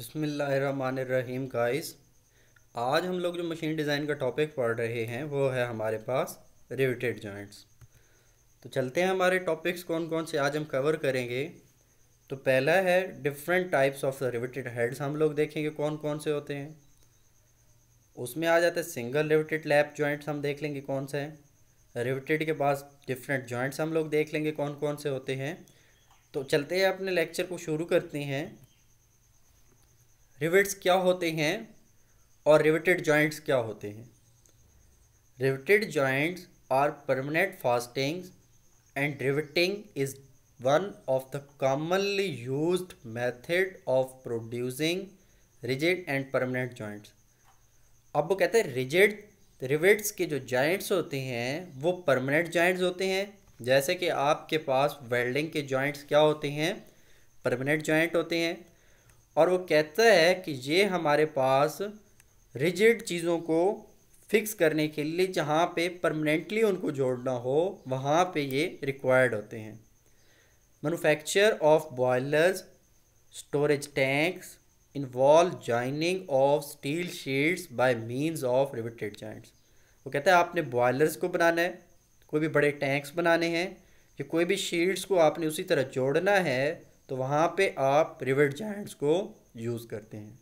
बसमीम गाइस आज हम लोग जो मशीन डिज़ाइन का टॉपिक पढ़ रहे हैं वो है हमारे पास रिविटेड जॉइंट्स तो चलते हैं हमारे टॉपिक्स कौन कौन से आज हम कवर करेंगे तो पहला है different types of riveted heads हम लोग देखेंगे कौन कौन से होते हैं उसमें आ जाते हैं सिंगल रिविटेड लैप जॉइंट्स हम देख लेंगे कौन से हैं रिविटेड के पास डिफरेंट जॉइंट्स हम लोग देख लेंगे कौन कौन से होते हैं तो चलते हैं अपने लेक्चर को शुरू करते हैं रिवेट्स क्या होते हैं और रिवेटेड जॉइंट्स क्या होते हैं riveted joints are permanent fastening and riveting is one of the commonly used method of producing rigid and permanent joints अब वो कहते हैं रिजिड रिवेट्स के जो जॉइंट्स होते हैं वो परमानेंट जॉइंट्स होते हैं जैसे कि आपके पास वेल्डिंग के जॉइंट्स क्या होते हैं परमानेंट जॉइंट होते हैं और वो कहता है कि ये हमारे पास रिजिड चीज़ों को फिक्स करने के लिए जहाँ पे परमानेंटली उनको जोड़ना हो वहाँ पे ये रिक्वायर्ड होते हैं manufacture of boilers storage tanks involve joining of steel sheets by means of riveted joints वो कहता है आपने बॉयलर्स को बनाना है कोई भी बड़े टैंक्स बनाने हैं या कोई भी शीट्स को आपने उसी तरह जोड़ना है तो वहाँ पे आप प्रिवेट जाइंट्स को यूज़ करते हैं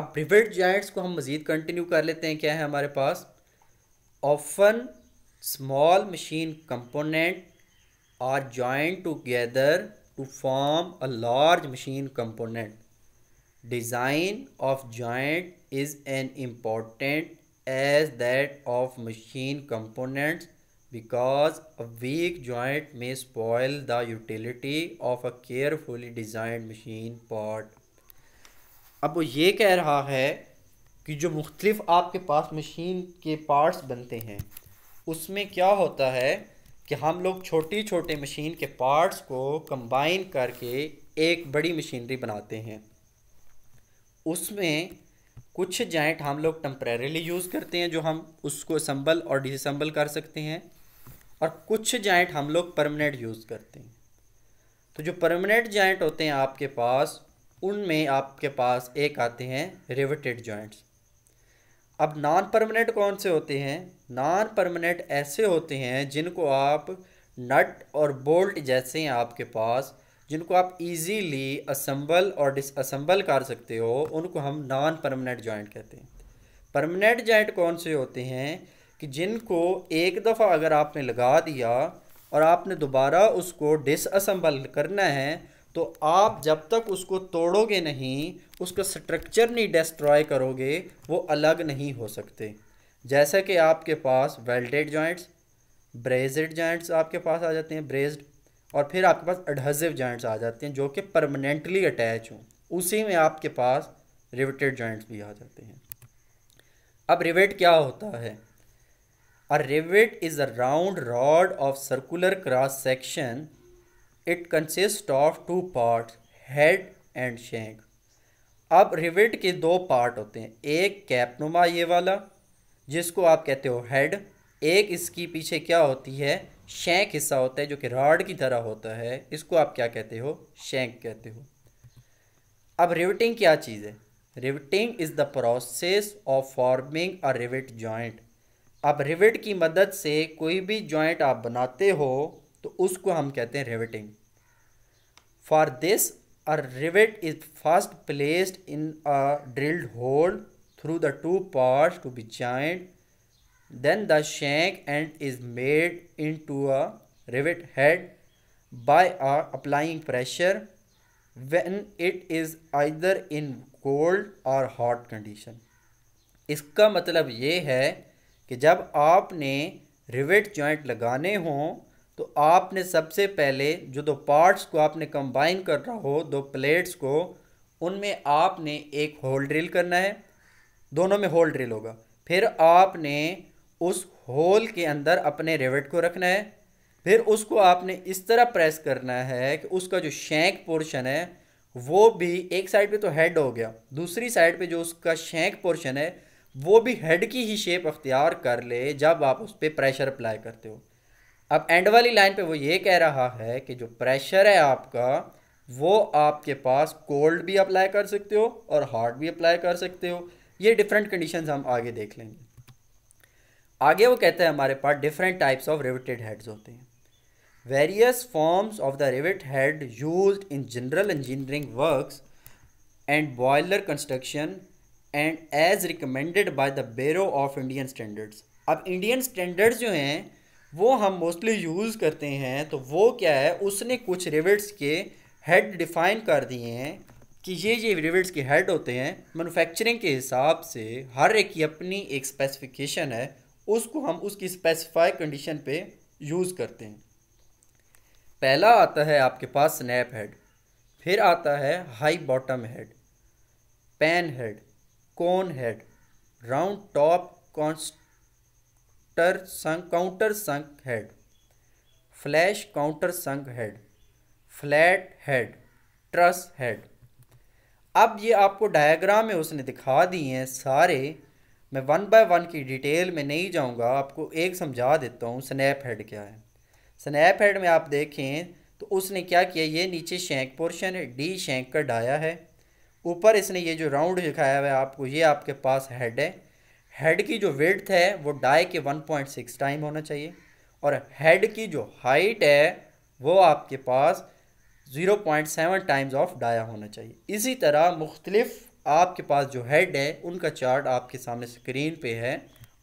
अब प्रिवेट जाइंट्स को हम मज़ीद कंटिन्यू कर लेते हैं क्या है हमारे पास often small machine component are joint together to form a large machine component design of joint is an important as that of machine components because a weak joint may spoil the utility of a carefully designed machine part अब वो ये कह रहा है कि जो मुख्तलिफ आपके पास मशीन के पार्ट्स बनते हैं उसमें क्या होता है कि हम लोग छोटी छोटे मशीन के पार्ट्स को कंबाइन करके एक बड़ी मशीनरी बनाते हैं उसमें कुछ जॉइंट हम लोग टम्प्रेरीली यूज़ करते हैं जो हम उसको असम्बल और डिसम्बल कर सकते हैं और कुछ जाइंट हम लोग परमानेंट यूज़ करते हैं तो जो परमानेंट जॉइंट होते हैं आपके पास उनमें आपके पास एक आते हैं रिवेटेड जॉइंट्स अब नॉन परमानेंट कौन से होते हैं नॉन परमानेंट ऐसे होते हैं जिनको आप नट और बोल्ट जैसे हैं आपके पास जिनको आप इजीली असम्बल और डिसअसम्बल कर सकते हो उनको हम नॉन परमानेंट जॉइंट कहते हैं परमानेंट जॉइंट कौन से होते हैं कि जिनको एक दफ़ा अगर आपने लगा दिया और आपने दोबारा उसको डिसअसम्बल करना है तो आप जब तक उसको तोड़ोगे नहीं उसका स्ट्रक्चर नहीं डिस्ट्रॉय करोगे वो अलग नहीं हो सकते जैसा कि आपके पास वेल्डेड जॉइंट्स ब्रेजड जॉइंट्स आपके पास आ जाते हैं ब्रेज्ड और फिर आपके पास एडहेसिव जॉइंट्स आ जाते हैं जो कि परमानेंटली अटैच हों उसी में आपके पास रिवेटेड जॉइंट्स भी आ जाते हैं अब रिवेट क्या होता है A rivet is a round rod of circular cross section. It consists of two parts, head and shank. अब रिवेट के दो पार्ट होते हैं एक कैपनुमा ये वाला जिसको आप कहते हो हेड एक इसकी पीछे क्या होती है शेंक हिस्सा होता है जो कि राड की तरह होता है इसको आप क्या कहते हो शेंक कहते हो अब रिवटिंग क्या चीज़ है riveting is the process of forming a rivet joint अब रिविट की मदद से कोई भी जॉइंट आप बनाते हो तो उसको हम कहते हैं riveting for this a rivet is first placed in a drilled hole through the two parts to be joint then the shank end is made into a rivet head by a applying pressure when it is either in cold और hot condition इसका मतलब ये है कि जब आपने rivet joint लगाने हों तो आपने सबसे पहले जो दो पार्ट्स को आपने कंबाइन कर रहा हो दो प्लेट्स को उनमें आपने एक होल ड्रिल करना है दोनों में होल ड्रिल होगा फिर आपने उस होल के अंदर अपने रिवेट को रखना है फिर उसको आपने इस तरह प्रेस करना है कि उसका जो शेंक पोर्शन है वो भी एक साइड पे तो हेड हो गया दूसरी साइड पे जो उसका शेंक पोर्शन है वो भी हेड की ही शेप अख्तियार कर ले जब आप उस पर प्रेशर अप्लाई करते हो अब एंड वाली लाइन पे वो ये कह रहा है कि जो प्रेशर है आपका वो आपके पास कोल्ड भी अप्लाई कर सकते हो और हार्ड भी अप्लाई कर सकते हो ये डिफरेंट कंडीशंस हम आगे देख लेंगे आगे वो कहता है हमारे पास different types of riveted heads होते हैं various forms of the rivet head use in general engineering work and boiler construction and as recommended by the bureau of Indian standards अब इंडियन स्टैंडर्ड्स जो हैं वो हम मोस्टली यूज़ करते हैं तो वो क्या है उसने कुछ रिवेट्स के हेड डिफाइन कर दिए हैं कि ये ये रिवेट्स के हेड होते हैं मैनुफैक्चरिंग के हिसाब से हर एक की अपनी एक स्पेसिफिकेशन है उसको हम उसकी स्पेसिफाई कंडीशन पे यूज़ करते हैं पहला आता है आपके पास स्नैप हेड फिर आता है high button head pan head cone head round top countersunk countersunk head flush countersunk head flat head truss head अब ये आपको डायग्राम में उसने दिखा दिए हैं सारे मैं वन बाय वन की डिटेल में नहीं जाऊंगा आपको एक समझा देता हूँ स्नैप हेड क्या है स्नैप हेड में आप देखें तो उसने क्या किया ये नीचे शेंक पोर्शन है डी शेंक का डाया है ऊपर इसने ये जो राउंड दिखाया हुआ है आपको ये आपके पास हेड है हेड की जो वेथ है वो डाई के 1.6 टाइम होना चाहिए और हेड की जो हाइट है वो आपके पास 0.7 टाइम्स ऑफ डाया होना चाहिए इसी तरह मुख्तलिफ आपके पास जो हेड है उनका चार्ट आपके सामने स्क्रीन पे है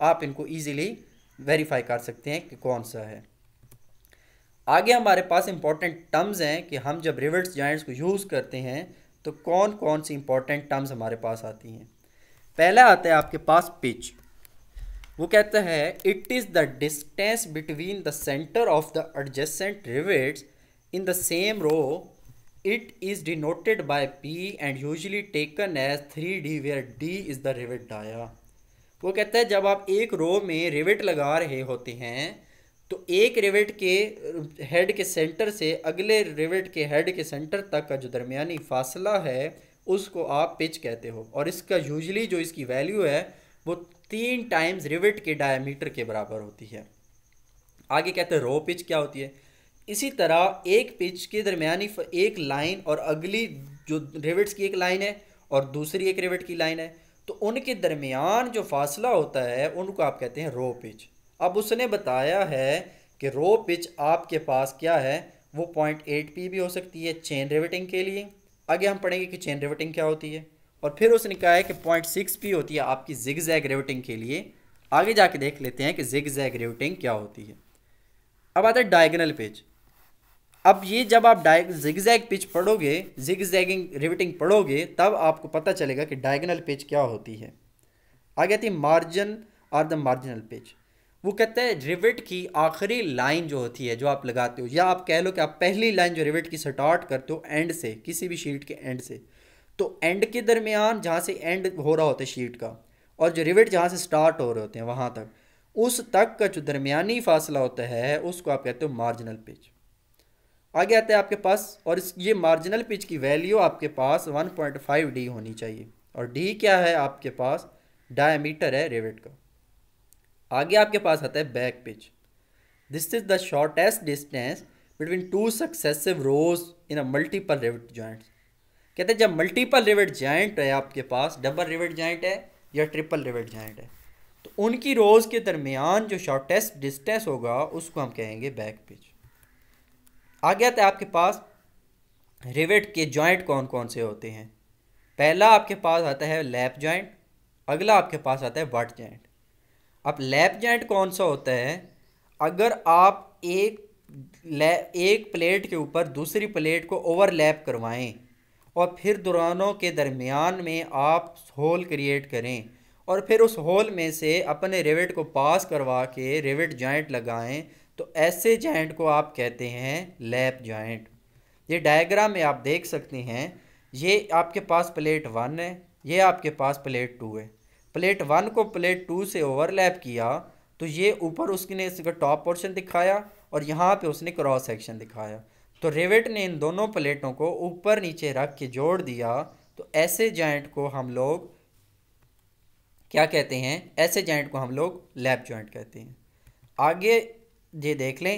आप इनको इजीली वेरीफाई कर सकते हैं कि कौन सा है आगे हमारे पास इंपॉर्टेंट टर्म्स हैं कि हम जब रिवर्स जॉइंट्स को यूज़ करते हैं तो कौन कौन सी इंपॉर्टेंट टर्म्स हमारे पास आती हैं पहला आता है आपके पास पिच वो कहता है it is the distance between the centre of the adjacent rivets in the same row it is denoted by P and usually taken as three D where D is the rivet dia वो कहता है जब आप एक रो में rivet लगा रहे होते हैं तो एक रिवेट के हेड uh, के सेंटर से अगले रिवेट के हेड के सेंटर तक का जो दरमियानी फासला है उसको आप पिच कहते हो और इसका यूजली जो इसकी वैल्यू है वो तीन टाइम्स रिवेट के डायमीटर के बराबर होती है आगे कहते हैं रो पिच क्या होती है इसी तरह एक पिच के दरमियानी एक लाइन और अगली जो रिवेट्स की एक लाइन है और दूसरी एक रिवेट की लाइन है तो उनके दरमियान जो फासला होता है उनको आप कहते हैं रो पिच अब उसने बताया है कि रो पिच आपके पास क्या है वो पॉइंट एट पी भी हो सकती है चेन रिवेटिंग के लिए आगे हम पढ़ेंगे कि चेन रिवेटिंग क्या होती है और फिर उसने कहा है कि पॉइंट सिक्स पी होती है आपकी जिग जैग रिवेटिंग के लिए आगे जाके देख लेते हैं कि जिग जैग रिवेटिंग क्या होती है अब आता है डायगनल पिच अब ये जब आप डाय जिग जैग पिच पढ़ोगे जिग जैगिंग रिवेटिंग पढ़ोगे तब आपको पता चलेगा कि डायगनल पिच क्या होती है आगे आती है मार्जिन और द मार्जिनल पिच वो कहता है रिविट की आखिरी लाइन जो होती है जो आप लगाते हो या आप कह लो कि आप पहली लाइन जो रिविट की स्टार्ट करते हो एंड से किसी भी शीट के एंड से तो एंड के दरमियान जहाँ से एंड हो रहा होता है शीट का और जो रिविट जहाँ से स्टार्ट हो रहे होते हैं वहाँ तक उस तक का जो दरमियानी फासला होता है उसको आप कहते हो मार्जिनल पिच आगे आता है आपके पास और इस ये मार्जिनल पिच की वैल्यू आपके पास 1.5 डी होनी चाहिए और डी क्या है आपके पास डायमीटर है रिविट का आगे आपके पास आता है back pitch this is the shortest distance between two successive rows in a multiple rivet joint कहते हैं जब मल्टीपल रिवेट जॉइंट है आपके पास डबल रिवेट जॉइंट है या ट्रिपल रिवेट जॉइंट है तो उनकी रोज़ के दरमियान जो शॉर्टेस्ट डिस्टेंस होगा उसको हम कहेंगे बैक पिच आगे आता है आपके पास रिवेट के जॉइंट कौन कौन से होते हैं पहला आपके पास आता है लैप जॉइंट अगला आपके पास आता है वट जॉइंट अब लैप जॉइंट कौन सा होता है अगर आप एक एक प्लेट के ऊपर दूसरी प्लेट को ओवरलैप करवाएं और फिर दोनों के दरमियान में आप होल क्रिएट करें और फिर उस होल में से अपने रेविट को पास करवा के रेविट जॉइंट लगाएं तो ऐसे जॉइंट को आप कहते हैं लैप जॉइंट ये डायग्राम में आप देख सकते हैं ये आपके पास प्लेट वन है ये आपके पास प्लेट टू है प्लेट वन को प्लेट टू से ओवरलैप किया तो ये ऊपर उसने इसका टॉप पोर्शन दिखाया और यहाँ पे उसने क्रॉस सेक्शन दिखाया तो रेवेट ने इन दोनों प्लेटों को ऊपर नीचे रख के जोड़ दिया तो ऐसे जॉइंट को हम लोग क्या कहते हैं ऐसे जॉइंट को हम लोग लैप जॉइंट कहते हैं आगे ये देख लें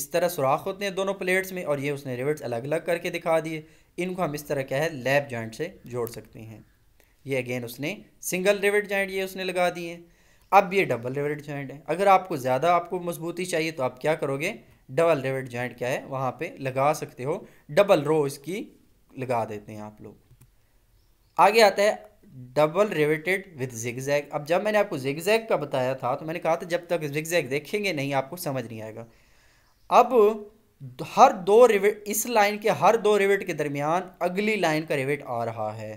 इस तरह सुराख होते हैं दोनों प्लेट्स में और ये उसने रिवेट्स अलग अलग करके दिखा दिए इनको हम इस तरह क्या है लैप जॉइंट से जोड़ सकते हैं ये अगेन उसने सिंगल रिवेट जॉइंट ये उसने लगा दिए हैं अब ये डबल रिवेट जॉइंट है अगर आपको ज़्यादा आपको मजबूती चाहिए तो आप क्या करोगे डबल रिवेट जॉइंट क्या है वहाँ पे लगा सकते हो डबल रो इसकी लगा देते हैं आप लोग आगे आता है डबल रिवेटेड विद जिगजैग अब जब मैंने आपको जैग का बताया था तो मैंने कहा था जब तक जैग देखेंगे नहीं आपको समझ नहीं आएगा अब हर दो रिवेट इस लाइन के हर दो रिवेट के दरमियान अगली लाइन का रिवेट आ रहा है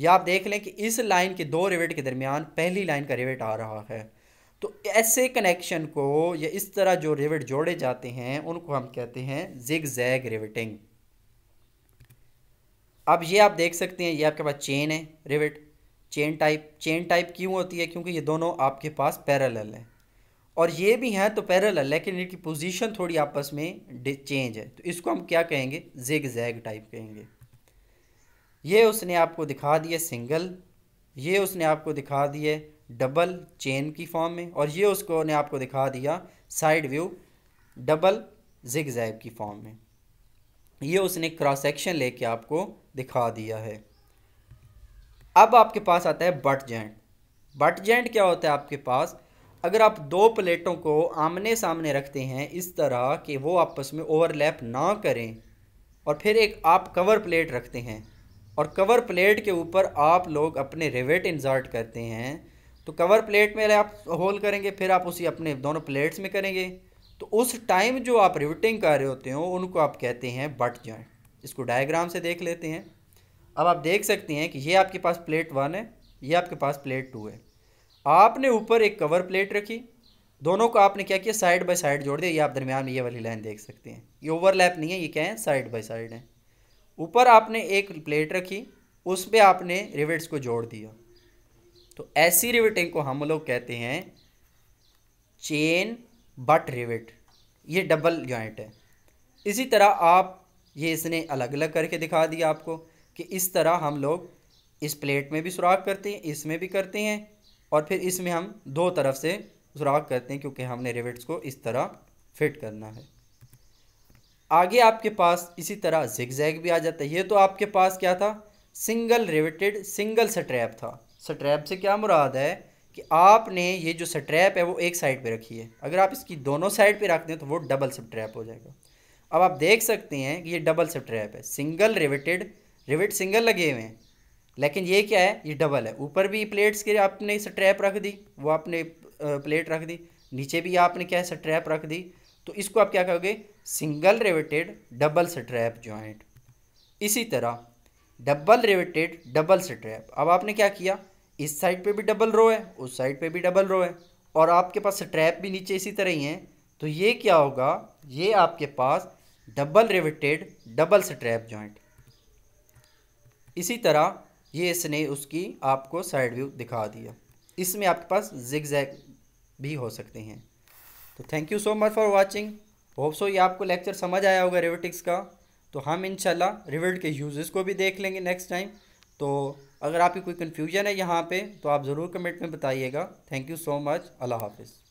या आप देख लें कि इस लाइन के दो रिवेट के दरमियान पहली लाइन का रिवेट आ रहा है तो ऐसे कनेक्शन को या इस तरह जो रिवेट जोड़े जाते हैं उनको हम कहते हैं जिग जैग रिवेटिंग अब ये आप देख सकते हैं ये आपके पास चेन है rivet chain type chain type क्यों होती है क्योंकि ये दोनों आपके पास पैरल है और ये भी हैं तो है लेकिन इनकी पोजीशन थोड़ी आपस में चेंज है तो इसको हम क्या कहेंगे जिग जैग टाइप कहेंगे ये उसने आपको दिखा दिए सिंगल ये उसने आपको दिखा दिए डबल चेन की फॉर्म में और ये उसको ने आपको दिखा दिया side view double zigzag की फॉर्म में ये उसने क्रॉस सेक्शन लेके आपको दिखा दिया है अब आपके पास आता है बट जेंट बट जेंट क्या होता है आपके पास अगर आप दो प्लेटों को आमने सामने रखते हैं इस तरह कि वो आपस में ओवरलैप ना करें और फिर एक आप कवर प्लेट रखते हैं और कवर प्लेट के ऊपर आप लोग अपने रिवेट इंजर्ट करते हैं तो कवर प्लेट में आप होल करेंगे फिर आप उसी अपने दोनों प्लेट्स में करेंगे तो उस टाइम जो आप रिवटिंग कर रहे होते हो उनको आप कहते हैं बट जॉइंट इसको डायग्राम से देख लेते हैं अब आप देख सकते हैं कि ये आपके पास प्लेट वन है ये आपके पास प्लेट टू है आपने ऊपर एक कवर प्लेट रखी दोनों को आपने क्या किया साइड बाय साइड जोड़ दिया ये आप दरमियान में ये वाली लाइन देख सकते हैं ये ओवरलैप नहीं है ये क्या है साइड बाय साइड है ऊपर आपने एक प्लेट रखी उस पर आपने रिवेट्स को जोड़ दिया तो ऐसी रिवेटिंग को हम लोग कहते हैं चेन बट रिवेट ये डबल जॉइंट है इसी तरह आप ये इसने अलग अलग करके दिखा दिया आपको कि इस तरह हम लोग इस प्लेट में भी सुराख करते हैं इसमें भी करते हैं और फिर इसमें हम दो तरफ से सुराख करते हैं क्योंकि हमने रिवेट्स को इस तरह फिट करना है आगे आपके पास इसी तरह जिगजैग भी आ जाता है ये तो आपके पास क्या था सिंगल रिवेटेड सिंगल स्ट्रैप था स्ट्रैप से क्या मुराद है कि आपने ये जो स्ट्रैप है वो एक साइड पे रखी है अगर आप इसकी दोनों साइड पे रखते हैं तो वो डबल स्ट्रैप हो जाएगा अब आप देख सकते हैं कि ये डबल स्ट्रैप है सिंगल रिवेटेड रिवेट सिंगल लगे हुए हैं लेकिन ये क्या है ये डबल है ऊपर भी प्लेट्स के आपने स्ट्रैप रख दी वो आपने प्लेट रख दी नीचे भी आपने क्या है स्ट्रैप रख दी तो इसको आप क्या कहोगे single riveted double strap joint इसी तरह डबल रिवेटेड डबल स्ट्रैप अब आपने क्या किया इस साइड पे भी डबल रो है उस साइड पे भी डबल रो है और आपके पास स्ट्रैप भी नीचे इसी तरह ही हैं तो ये क्या होगा ये आपके पास double riveted double strap joint इसी तरह ये इसने उसकी आपको साइड व्यू दिखा दिया इसमें आपके पास जिग जैग भी हो सकते हैं तो thank you so much for watching hope so ये आपको लेक्चर समझ आया होगा रिवेटिक्स का तो हम शाला रिवेट के यूजेस को भी देख लेंगे नेक्स्ट टाइम तो अगर आपकी कोई कन्फ्यूजन है यहाँ पे तो आप ज़रूर कमेंट में बताइएगा thank you so much Allah हाफिज़